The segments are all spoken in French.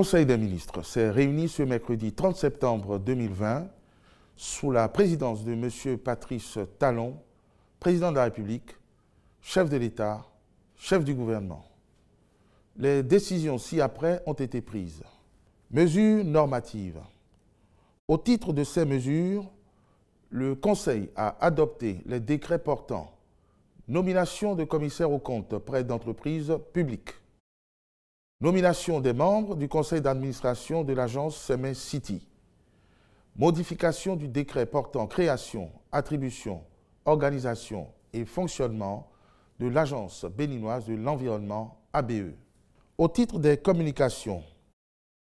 Le Conseil des ministres s'est réuni ce mercredi 30 septembre 2020 sous la présidence de M. Patrice Talon, président de la République, chef de l'État, chef du gouvernement. Les décisions ci-après ont été prises. Mesures normatives. Au titre de ces mesures, le Conseil a adopté les décrets portant nomination de commissaires aux comptes près d'entreprises publiques, Nomination des membres du conseil d'administration de l'agence Semin City. Modification du décret portant création, attribution, organisation et fonctionnement de l'agence béninoise de l'environnement ABE. Au titre des communications,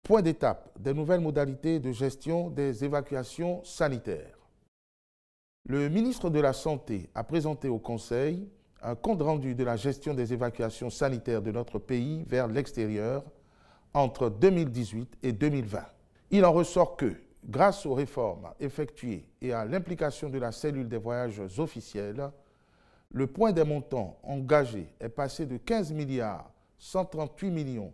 point d'étape des nouvelles modalités de gestion des évacuations sanitaires. Le ministre de la Santé a présenté au Conseil un compte rendu de la gestion des évacuations sanitaires de notre pays vers l'extérieur entre 2018 et 2020. Il en ressort que, grâce aux réformes effectuées et à l'implication de la cellule des voyages officiels, le point des montants engagés est passé de 15 milliards 138 millions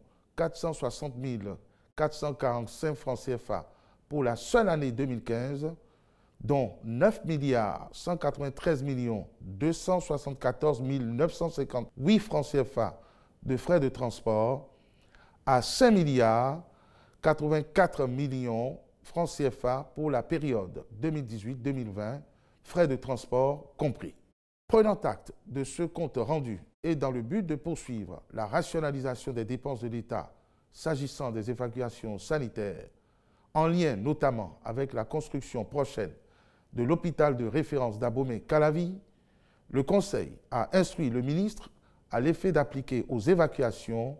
445 francs CFA pour la seule année 2015 dont 9 milliards 193 millions 274 958 francs CFA de frais de transport à 5 milliards 84 millions francs CFA pour la période 2018-2020, frais de transport compris. Prenant acte de ce compte rendu et dans le but de poursuivre la rationalisation des dépenses de l'État s'agissant des évacuations sanitaires, en lien notamment avec la construction prochaine de l'hôpital de référence d'Abomey-Calavi, le Conseil a instruit le ministre à l'effet d'appliquer aux évacuations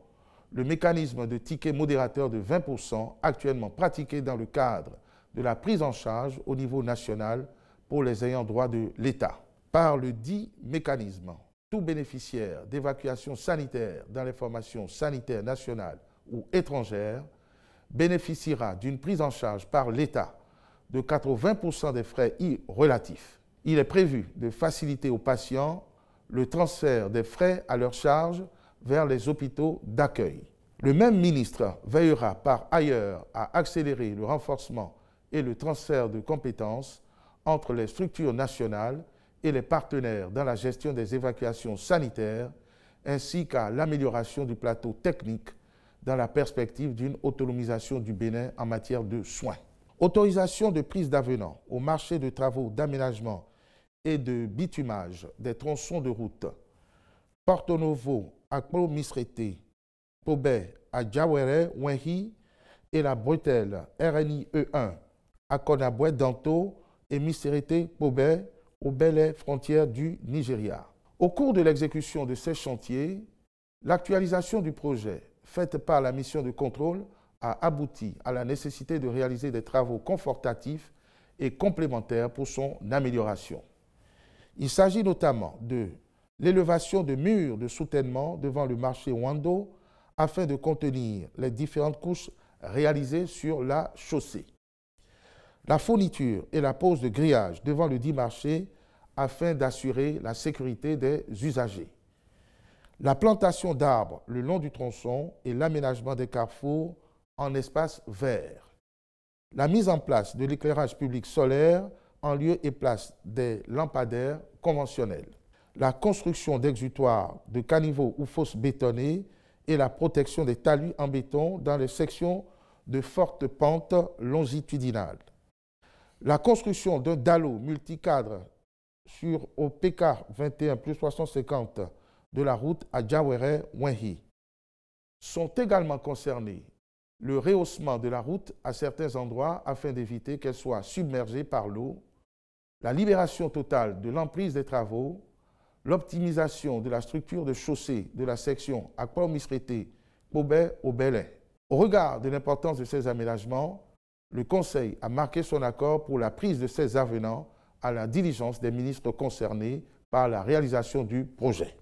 le mécanisme de ticket modérateur de 20% actuellement pratiqué dans le cadre de la prise en charge au niveau national pour les ayants droit de l'État. Par le dit mécanisme, tout bénéficiaire d'évacuation sanitaire dans les formations sanitaires nationales ou étrangères bénéficiera d'une prise en charge par l'État de 80% des frais e-relatifs. Il est prévu de faciliter aux patients le transfert des frais à leur charge vers les hôpitaux d'accueil. Le même ministre veillera par ailleurs à accélérer le renforcement et le transfert de compétences entre les structures nationales et les partenaires dans la gestion des évacuations sanitaires, ainsi qu'à l'amélioration du plateau technique dans la perspective d'une autonomisation du Bénin en matière de soins. Autorisation de prise d'avenant au marché de travaux d'aménagement et de bitumage des tronçons de route. Porto Novo, à Misrete, Pobé, djawere Wenhi et la Bretelle, rnie E1, Konabwe Danto et Misrete, Pobé, au Belay, frontière du Nigeria. Au cours de l'exécution de ces chantiers, l'actualisation du projet faite par la mission de contrôle a abouti à la nécessité de réaliser des travaux confortatifs et complémentaires pour son amélioration. Il s'agit notamment de l'élevation de murs de soutènement devant le marché Wando afin de contenir les différentes couches réalisées sur la chaussée. La fourniture et la pose de grillage devant le dit marché afin d'assurer la sécurité des usagers. La plantation d'arbres le long du tronçon et l'aménagement des carrefours en espace vert. La mise en place de l'éclairage public solaire en lieu et place des lampadaires conventionnels. La construction d'exutoires, de caniveaux ou fosses bétonnées et la protection des talus en béton dans les sections de fortes pentes longitudinales. La construction d'un dallo multicadre sur au PK 21 plus 650 de la route à Djawere-Wenhi. Sont également concernés le rehaussement de la route à certains endroits afin d'éviter qu'elle soit submergée par l'eau, la libération totale de l'emprise des travaux, l'optimisation de la structure de chaussée de la section à Cormisrété, Paubet au Au regard de l'importance de ces aménagements, le Conseil a marqué son accord pour la prise de ces avenants à la diligence des ministres concernés par la réalisation du projet.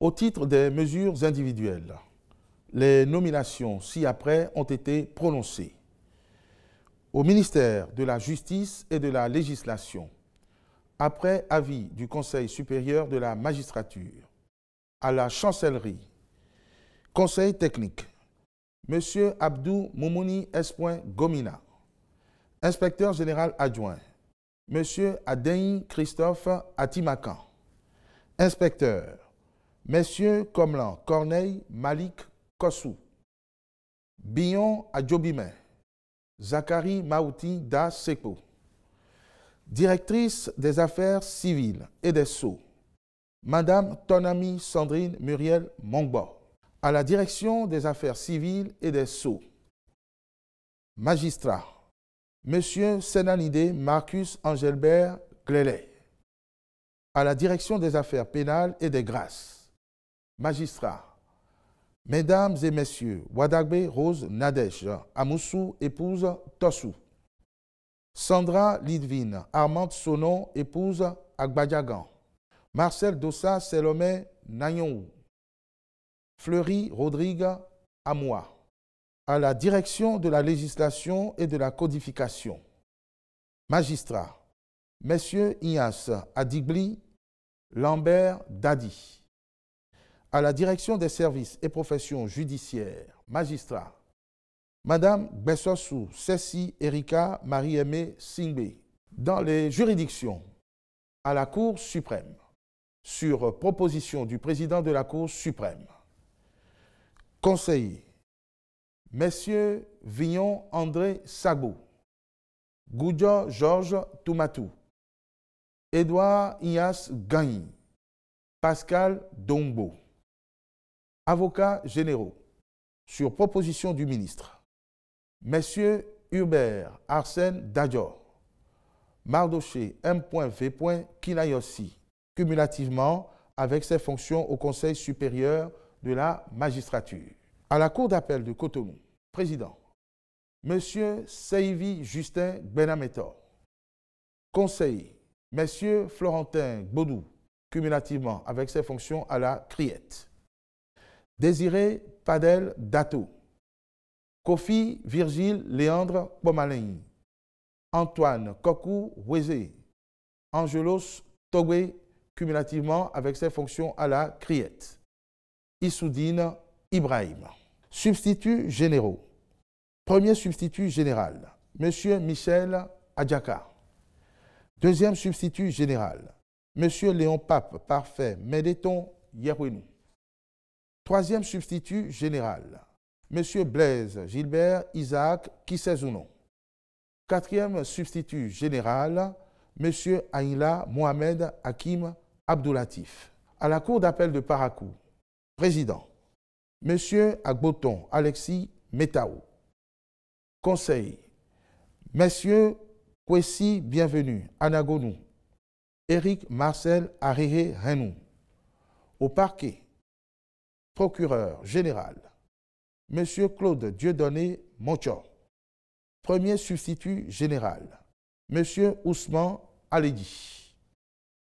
Au titre des mesures individuelles, les nominations ci-après ont été prononcées. Au ministère de la Justice et de la Législation, après avis du Conseil supérieur de la magistrature, à la chancellerie, Conseil technique, M. Abdou Moumouni S. Gomina, inspecteur général adjoint, M. Adeni Christophe Atimakan, inspecteur, M. Comlan Corneille Malik Bion Adjobime, Zachary Maouti Da Seco, directrice des affaires civiles et des Sceaux, Madame Tonami Sandrine Muriel Mongba, à la direction des affaires civiles et des Sceaux, magistrat, Monsieur Sénanidé Marcus Angelbert Clélé. à la direction des affaires pénales et des grâces, magistrat, Mesdames et messieurs, Wadagbe Rose Nadej, Amoussou épouse Tossou. Sandra Lidvine, Armande Sonon épouse Agbadjagan. Marcel Dossa Selomé Nayonou. Fleury Rodrigue Amoua. À la direction de la législation et de la codification. Magistrat, Messieurs Ignace Adigbli, Lambert Dadi à la direction des services et professions judiciaires, magistrats, Madame Bessosou, Cessi Erika Marie-Aimée Singbe, dans les juridictions à la Cour suprême, sur proposition du président de la Cour suprême. Conseillers, Messieurs Vignon André Sago, Goujo Georges Toumatou, Édouard Ias Gagny, Pascal Dombo avocats généraux, sur proposition du ministre, Messieurs Hubert Arsène Dajor, Mardoché M.V. Kinayossi, cumulativement avec ses fonctions au Conseil supérieur de la magistrature. À la Cour d'appel de Cotonou, président, M. Saïvi Justin Benameto. Conseil, M. Florentin Baudou, cumulativement avec ses fonctions à la Criette. Désiré Padel Dato, Kofi Virgile Léandre Bomaling Antoine Kokou Wézé, Angelos Togwe, cumulativement avec ses fonctions à la Criette, Issoudine Ibrahim. Substituts généraux. Premier substitut général, M. Michel Adjaka. Deuxième substitut général, M. Léon Pape Parfait Médéton Yerouinou. Troisième substitut général, M. Blaise Gilbert Isaac, qui Quatrième substitut général, M. Aïla Mohamed Hakim Abdoulatif. À la Cour d'appel de Parakou, président, M. Agboton Alexis Métao. Conseil, M. Kwesi Bienvenu, Anagonou, Eric Marcel Arihe Renou. Au parquet, procureur général, M. Claude Dieudonné Monchon, premier substitut général, M. Ousmane Alégui.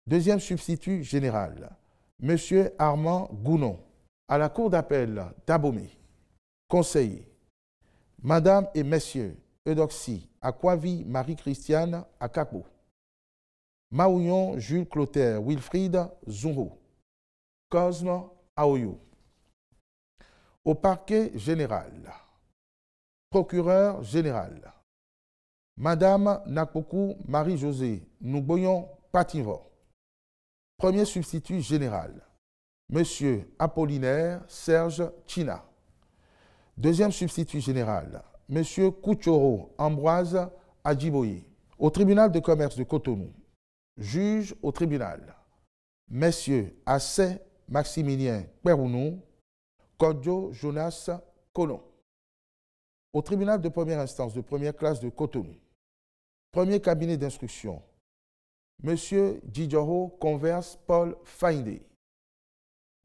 deuxième substitut général, M. Armand Gounon, à la Cour d'appel d'Abomé. conseiller, Madame et Messieurs Eudoxie Aquavi Marie-Christiane Akapo. Maouillon Jules Clotaire Wilfried Zungo, Cosme Aoyou au parquet général, procureur général, Madame Nakoku Marie-Josée Nouboyon Pativo, premier substitut général, Monsieur Apollinaire Serge China, deuxième substitut général, Monsieur Kouchoro Ambroise Adjiboye, au tribunal de commerce de Cotonou, juge au tribunal, Messieurs Assé Maximilien Perounou, Kodjo Jonas Kono. Au tribunal de première instance de première classe de Cotonou, premier cabinet d'instruction, M. Djidjoro Converse Paul Faindé.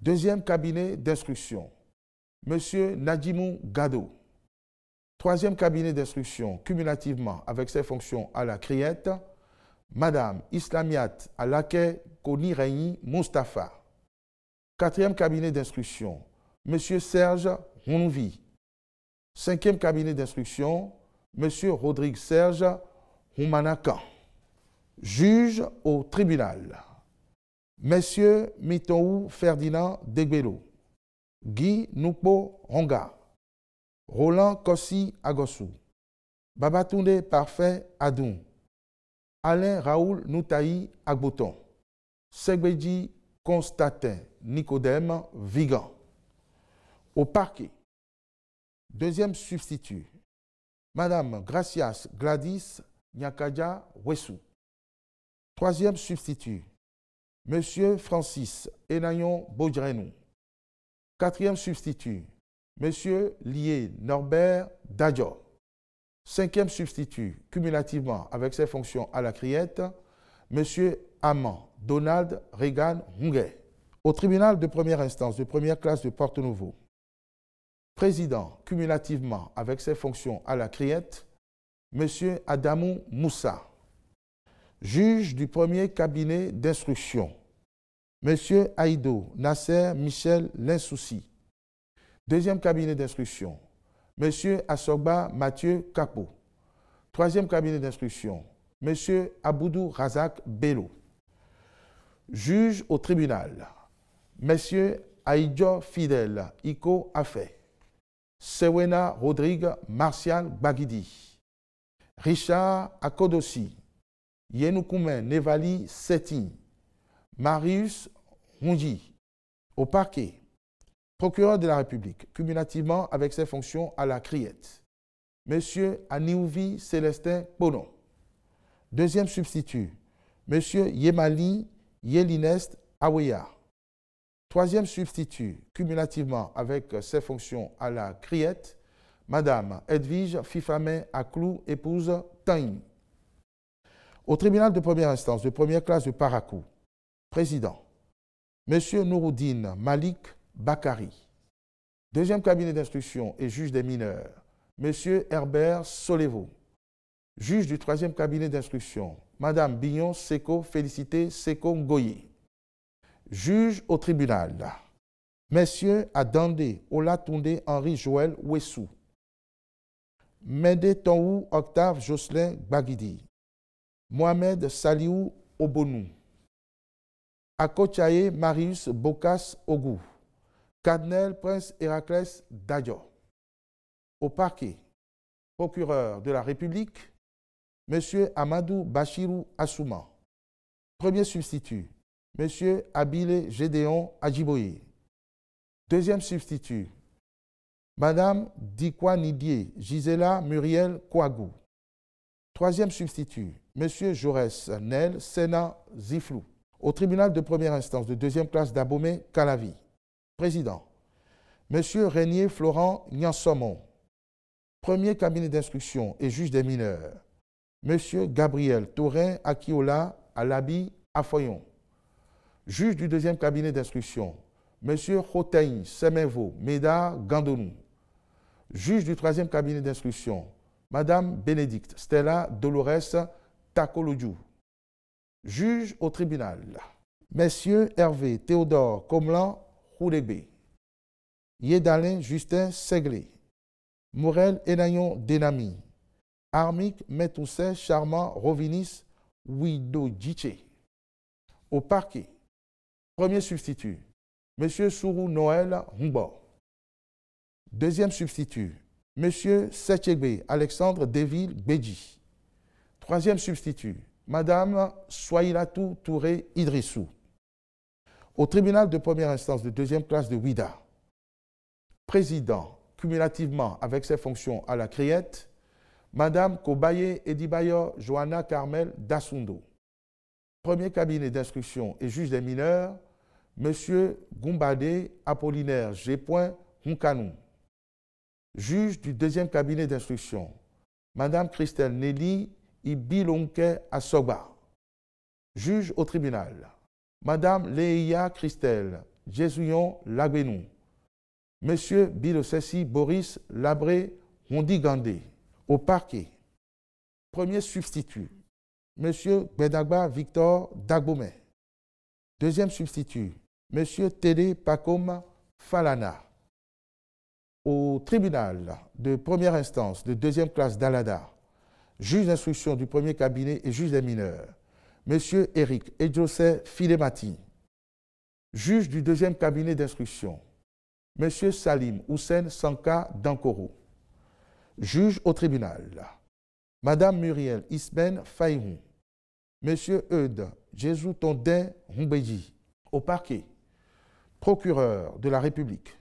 Deuxième cabinet d'instruction, M. Nadimou Gado. Troisième cabinet d'instruction, cumulativement avec ses fonctions à la Criette, Madame Islamiat Alake Konireni Mustafa. Quatrième cabinet d'instruction, M. Serge Rounouvi Cinquième cabinet d'instruction, M. Rodrigue Serge Roumanakan. Juge au tribunal, M. Mitoou Ferdinand Degbelo, Guy Noupo Ronga, Roland Kossi Agossou, Babatunde Parfait Adun Alain Raoul Noutaï Agboton, Segbeji Constatin Nicodème Vigan au parquet. Deuxième substitut, Madame Gracias Gladys Nyakaja Wessou. Troisième substitut, Monsieur Francis Enayon Bodrenou. Quatrième substitut, Monsieur Lié Norbert Dajor. Cinquième substitut, cumulativement avec ses fonctions à la criette, Monsieur Amand Donald Reagan Hunger. Au tribunal de première instance de première classe de porte nouveau président cumulativement avec ses fonctions à la criette, M. Adamou Moussa, juge du premier cabinet d'instruction, M. Aïdo Nasser Michel Linsouci, deuxième cabinet d'instruction, M. Assoba Mathieu Capot, troisième cabinet d'instruction, M. Aboudou Razak Bello, juge au tribunal, M. Aïdjo Fidel Iko Afé, Sewena Rodrigue Martial Bagidi, Richard Akodossi, Yenoukoumen Nevali Seti Marius Rungi, au parquet, procureur de la République, cumulativement avec ses fonctions à la criette. M. Aniouvi Célestin Bonon. Deuxième substitut, M. Yemali Yelinest Aweya. Troisième substitut, cumulativement avec euh, ses fonctions à la criette, Madame Edwige Fifame Aklou, épouse Tain. Au tribunal de première instance de première classe de Parakou, président, Monsieur Nouroudine Malik Bakari. Deuxième cabinet d'instruction et juge des mineurs, M. Herbert Solevo. Juge du troisième cabinet d'instruction, Madame Bignon Seko Félicité Seko Ngoye juge au tribunal. Messieurs Adande Olatunde, Henri Joël Wessou, Mende Tongou Octave Jocelyn Baguidi, Mohamed Saliou Obonou, Akochaye Marius Bocas Ogou, Cardinal Prince Héraclès Dajo. Au parquet, procureur de la République, M. Amadou Bachirou Assouma. Premier substitut, Monsieur Abile Gédéon Ajiboye. Deuxième substitut, Madame Dikwa Nidier Gisela Muriel Kouagou. Troisième substitut, M. Jaurès Nel Sena Ziflou. Au tribunal de première instance de deuxième classe d'Abomé Calavi. Président, M. Régnier Florent Niansomon, Premier cabinet d'instruction et juge des mineurs. M. Gabriel Touré Akiola Alabi Afoyon juge du deuxième cabinet d'instruction, M. Khotei Semevo Meda Gandonou, juge du troisième cabinet d'instruction, Mme Bénédicte Stella Dolores Takolodjou, juge au tribunal, M. Hervé Théodore Comlan Roulébé, Yedalin Justin Seglé, Morel Enayon Denami, Armic Metousset Charmant Rovinis Widodjiche. Au parquet, Premier substitut, M. Sourou Noël Humbo. Deuxième substitut, M. Sechegbe Alexandre Deville Bedji. Troisième substitut, Mme Swahilatou Touré Idrissou. Au tribunal de première instance de deuxième classe de Ouida, président cumulativement avec ses fonctions à la Criette, Madame Kobaye Edibayo Johanna Carmel Dasundo premier cabinet d'instruction et juge des mineurs, M. Goumbadé Apollinaire G. Hunkanou. Juge du deuxième cabinet d'instruction, Mme Christelle Nelly Ibilonke Asogba. Juge au tribunal, Mme Leia Christelle Jésuyon Laguenou. M. Bilosessi Boris Labré Rondigandé. Au parquet, premier substitut, M. Bedagba Victor Dagbome. Deuxième substitut, M. Télé Pakoma Falana. Au tribunal de première instance de deuxième classe d'Alada, juge d'instruction du premier cabinet et juge des mineurs, M. Eric Edjose Filemati, juge du deuxième cabinet d'instruction, M. Salim Houssen Sanka Dankoro, juge au tribunal. Madame Muriel Isben Fayrou, Monsieur Eudes Jésus Tondin Roubéji, au parquet, procureur de la République,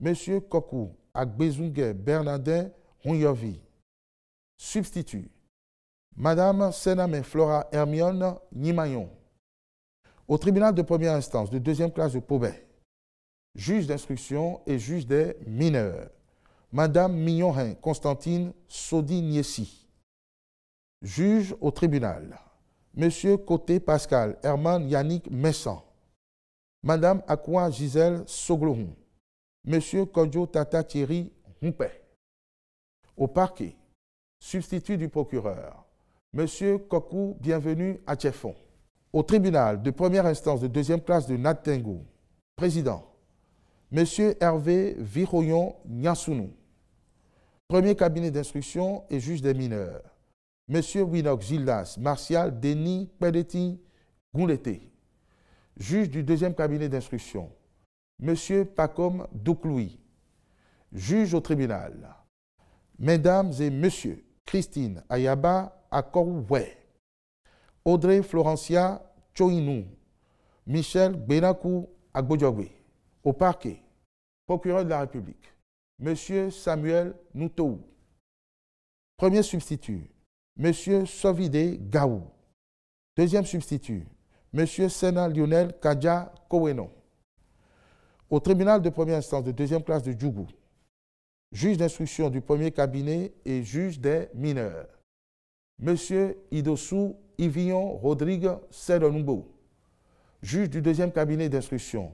Monsieur Kokou Agbezungue Bernardin Rouyovi, substitut, Madame Sename Flora Hermione Nimayon, au tribunal de première instance de deuxième classe de Paubet, juge d'instruction et juge des mineurs, Madame Mignorin Constantine sodi Niesi. Juge au tribunal. Monsieur Côté Pascal, Herman Yannick Messan. Madame Akwa Gisèle Soglorou, Monsieur Kodjo Tata Thierry Houpé. Au parquet, substitut du procureur, Monsieur Kokou, bienvenue à Tchefon. Au tribunal de première instance de deuxième classe de Natengo, président, Monsieur Hervé Viroyon Nyasounou, premier cabinet d'instruction et juge des mineurs, M. Winock Gildas, Martial, Denis, Pedetti, Gouleté, juge du deuxième cabinet d'instruction. M. Pacom Doukloui, juge au tribunal. Mesdames et messieurs, Christine Ayaba Akorouwe, Audrey Florencia Choinou, Michel Benakou Agbojogwe, au parquet, procureur de la République, M. Samuel Noutou, premier substitut, M. Sovide Gaou. Deuxième substitut, M. Sena Lionel Kadja Koweno. Au tribunal de première instance de deuxième classe de Djougou, juge d'instruction du premier cabinet et juge des mineurs. M. Idosu Ivion Rodrigue Sedonoubo, juge du deuxième cabinet d'instruction.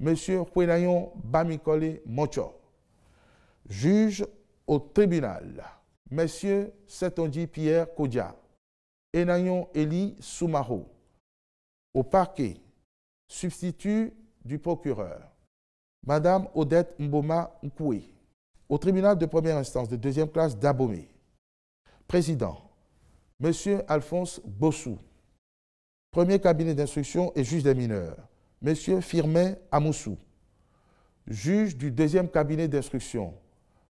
M. Huenayon Bamikole Mocho, juge au tribunal. Messieurs Setondi Pierre Kodia, Enayon Eli Soumaro, au parquet, substitut du procureur, Madame Odette Mboma Nkoué, au tribunal de première instance de deuxième classe d'Abomey, président, Monsieur Alphonse Bossou, premier cabinet d'instruction et juge des mineurs, Monsieur Firmin Amoussou, juge du deuxième cabinet d'instruction,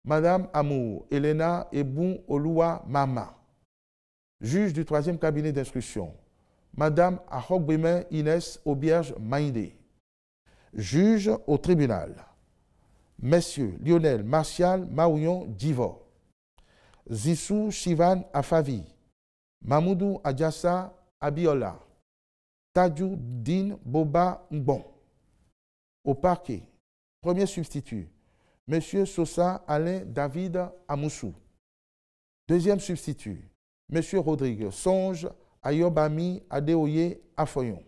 Madame Amour, Elena Ebou Oloua Mama, juge du troisième cabinet d'instruction. Madame Ahogbeme Inès Auberge Maïdé, juge au tribunal. Messieurs Lionel Martial Maouillon Divo, Zissou Shivan Afavi, Mamoudou Adjassa Abiola, Tadjou Din Boba Ngbon. Au parquet, premier substitut, M. Sosa Alain David Amoussou. Deuxième substitut, M. Rodrigue Songe Ayobami Adeoye Afoyon.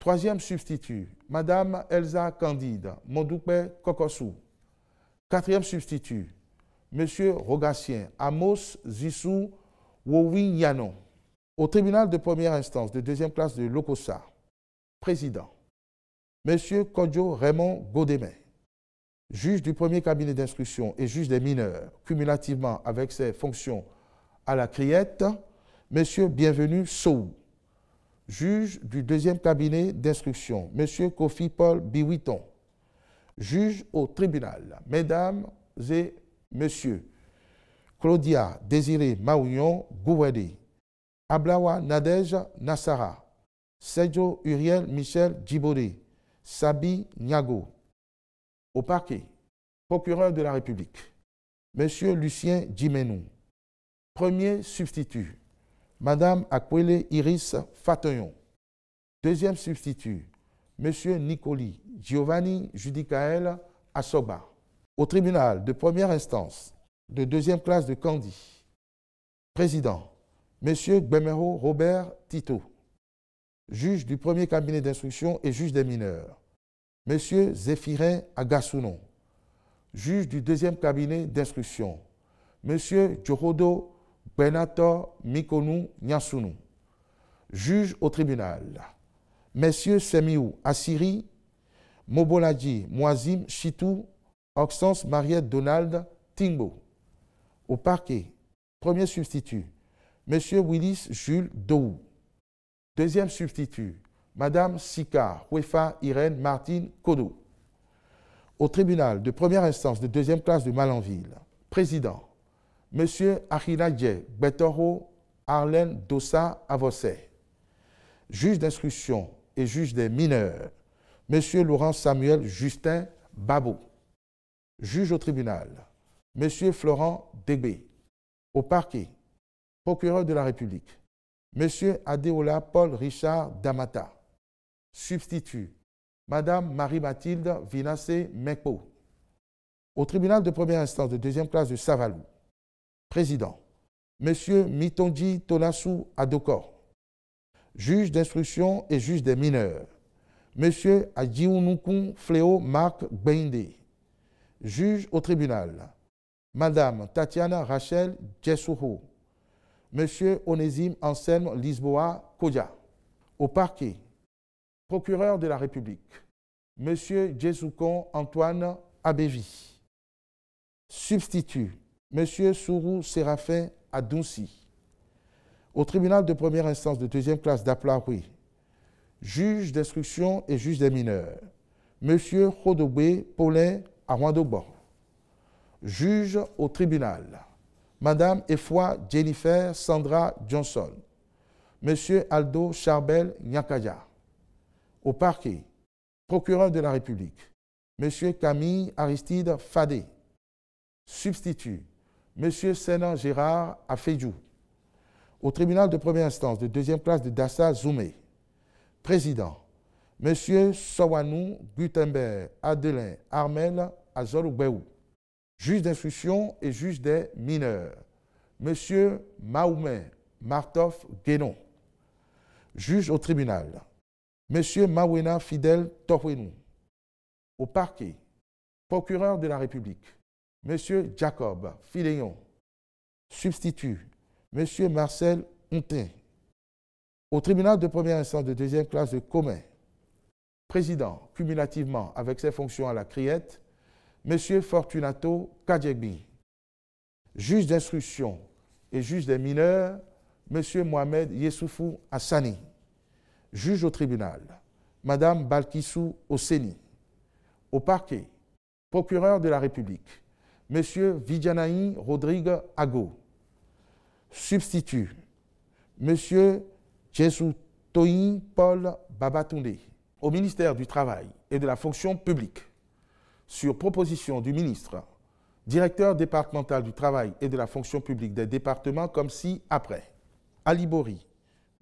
Troisième substitut, Madame Elsa Candide Mondoupe Kokosou. Quatrième substitut, M. Rogatien Amos Zissou Yanon Au tribunal de première instance de deuxième classe de Lokosa, président, M. Kodjo Raymond Godemet juge du premier cabinet d'instruction et juge des mineurs, cumulativement avec ses fonctions à la criette, Monsieur Bienvenu Sou, juge du deuxième cabinet d'instruction, M. Kofi Paul Biwiton, juge au tribunal, Mesdames et Messieurs, Claudia Désiré Maouillon Gouwede, Ablawa Nadej Nassara, Sejo Uriel Michel Djibori, Sabi Nyago, au parquet, procureur de la République, M. Lucien Jimenou. premier substitut, Mme Akwele Iris Fatoyon. deuxième substitut, M. Nicoli Giovanni Judicael Assoba, au tribunal de première instance de deuxième classe de Candy, président, M. Gbemero Robert Tito, juge du premier cabinet d'instruction et juge des mineurs, M. Zéphirin Agassuno, juge du deuxième cabinet d'instruction, M. Djorodo Benato Mikonu Niasounou, juge au tribunal, M. Semiou Assiri, Mobolaji Mouazim Chitou, Oxens Mariette Donald Tingbo. Au parquet, premier substitut, M. Willis Jules Dou. Deuxième substitut, Madame Sika Huefa Irène Martine Kodo, au tribunal de première instance de deuxième classe de Malanville, président, Monsieur Achinaje Betoro Arlène Dossa Avossé, juge d'instruction et juge des mineurs, Monsieur Laurent Samuel Justin Babo, juge au tribunal, Monsieur Florent Degbé, au parquet, procureur de la République, Monsieur Adéola Paul Richard Damata, Substitue, Madame Marie-Mathilde vinassé Mekpo, au tribunal de première instance de deuxième classe de Savalou, président, Monsieur Mitondji Tonassou Adokor, juge d'instruction et juge des mineurs, Monsieur Adjiounoukoun fleo Marc Bende, juge au tribunal, Madame Tatiana Rachel Jesuho, Monsieur Onésime Anselme Lisboa Kodia au parquet, procureur de la République, M. Jesucon Antoine Abévi, substitut, M. Sourou Séraphin Adounsi, au tribunal de première instance de deuxième classe d'Aplaroui, juge d'instruction et juge des mineurs, M. Rodobé Paulin Arwandoban, juge au tribunal, Madame Efoi Jennifer Sandra Johnson, M. Aldo Charbel Nyakaya au parquet, procureur de la République, M. Camille Aristide Fadé, substitut, M. Sénat Gérard Afejou, au tribunal de première instance de deuxième classe de Dassa Zoumé, président, M. Sowanou Gutenberg Adelin Armel Azolubéou, juge d'instruction et juge des mineurs, M. Mahoumé Martoff Guénon, juge au tribunal, Monsieur Mawena Fidel Torwenu, au parquet, procureur de la République, Monsieur Jacob Filéon, substitut, Monsieur Marcel Hontin, au tribunal de première instance de deuxième classe de commun, président, cumulativement avec ses fonctions à la Criette, Monsieur Fortunato Kadjegbi, juge d'instruction et juge des mineurs, Monsieur Mohamed Yessoufou Hassani juge au tribunal, Madame Balkissou Oseni, au parquet, procureur de la République, Monsieur Vidjanaï Rodrigue Ago, substitut, Monsieur Jesu Toi Paul Babatunde, au ministère du Travail et de la Fonction publique, sur proposition du ministre, directeur départemental du Travail et de la Fonction publique des départements, comme si après. Alibori,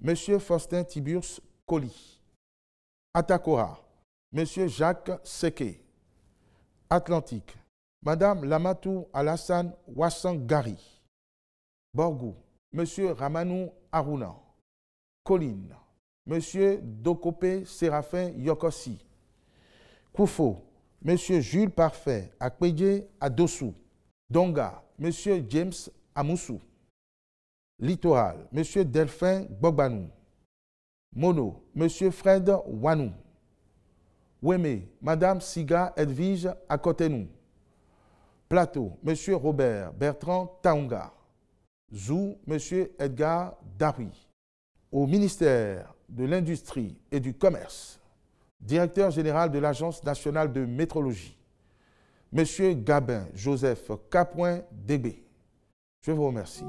Monsieur Faustin Tiburce Colli, Atakora, Monsieur Jacques Seke, Atlantique, Madame Lamatou Alassane Wassangari, Borgou, M. Ramanou Arouna, Colline, Monsieur Dokopé Séraphin Yokossi, Koufo, Monsieur Jules Parfait à Adossou, Donga, M. James Amoussou, Littoral, M. Delphin Bobanou Mono, Monsieur Fred Wanou. Weme, Madame Siga Edwige nous. Plateau, Monsieur Robert Bertrand Taunga. Zou, Monsieur Edgar Darry. Au ministère de l'Industrie et du Commerce, directeur général de l'Agence nationale de métrologie, Monsieur Gabin Joseph Capoin-Débé. Je vous remercie.